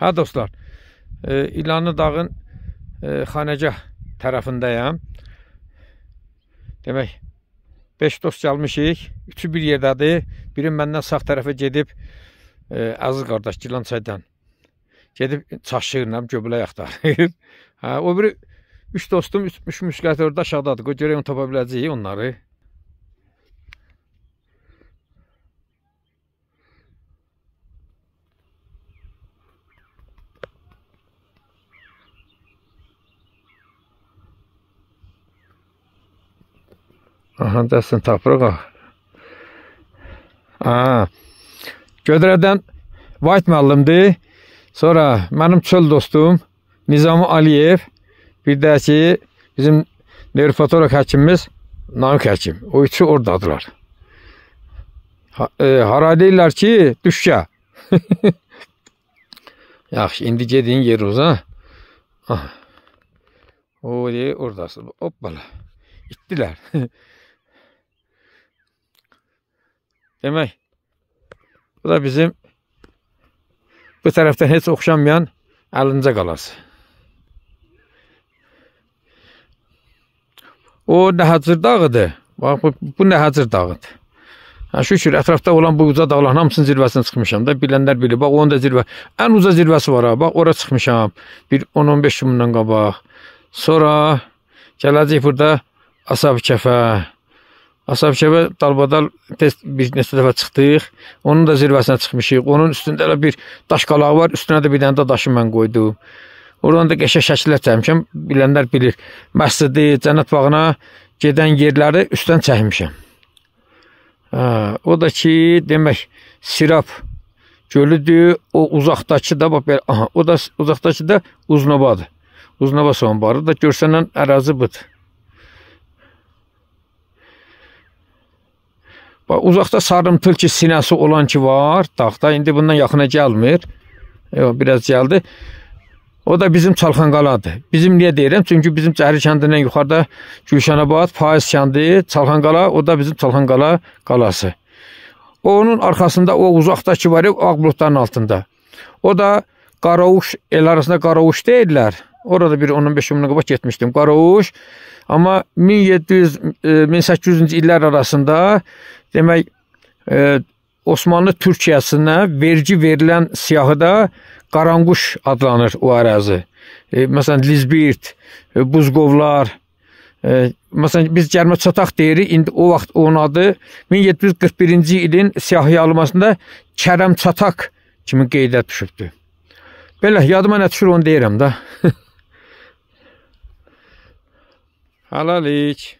Hə dostlar, e, İlanlı dağın e, Xanəgah tərəfindəyəm. Demək, 5 dost gəlmişik. Üçü bir yerdədir. Biri məndən sağ tərəfə gedib e, Əziz qardaş Gilan çaydan gedib çaşırla göbələk axtarır. hə, o biri üç dostum, üç, üç müşkətördə aşağıdadır. Qoy görək onu tapa biləcəyik onları. Aha, dəstən tapırıq. Aha. Gödrədən Vayt müəllimdir. Sonra mənim çöl dostum Nizami Aliyev, bir də ki bizim neyropatoraq həkimimiz Namiq həkim. O üçü ordadılar. Ha, e, hara deyirlər ki, düşkə. Yaxşı, indi gedin yer uza. Ah. O deyir, oradasın. Hoppala. İtdilər. Demək, bu da bizim bu tərəfdən heç oxşanmayan əlincə qalası. O Nəhəcir dağıdır. Bax, bu, bu Nəhəcir dağıdır. Hə, şükür, ətrafda olan bu uca dağların hamısının zirvəsinə çıxmışam da, bilənlər bilir. Bax, onun da zirvə, ən uca zirvəsi var ha, bax, ora çıxmışam. Bir 10-15 gün bundan qabaq. Sonra gələcək burada Asab Kəfə. Asabşəbə dalbadal test bir neçə dəfə çıxdıq. Onun da zirvəsinə çıxmışıq. Onun üstündə elə bir daş qalağı var. Üstünə də bir dənə də daşı mən qoydum. Oradan da qəşəng şəkillər çəkmişəm. Bilənlər bilir. Məscidi, Cənnət bağına gedən yerləri üstdən çəkmişəm. Hə, o da ki, demək, Sirap gölüdür. O uzaqdakı da bax belə, aha, o da uzaqdakı da Uznobadır. Uznoba sonbarı da görsənən ərazi budur. Bax uzaqda sarımtıl ki sinəsi olan ki var, dağda indi bundan yaxına gəlmir. Yox, biraz gəldi. O da bizim Çalxanqaladır. Bizim niyə deyirəm? Çünki bizim Cəhri kəndindən yuxarıda Gülşənabad, Faiz kəndi, Çalxanqala, o da bizim Çalxanqala qalası. Onun arxasında o uzaqdakı var, Ağbulutların altında. O da Qaravuş, el arasında Qaravuş deyirlər. Orada bir 15 gün qabaq getmişdim. Qaravuş, Amma 1700-1800-cü e, illər arasında demək e, Osmanlı Türkiyəsinə vergi verilən siyahıda qaranquş adlanır o ərazi. E, məsələn Lizbirt, buzqovlar, məsələn biz Cərmə çataq deyirik. İndi o vaxt onun adı 1741-ci ilin siyahıya alınmasında Kərəm çataq kimi qeydə düşübdü. Belə yadıma nə düşür onu deyirəm də. Rala leite.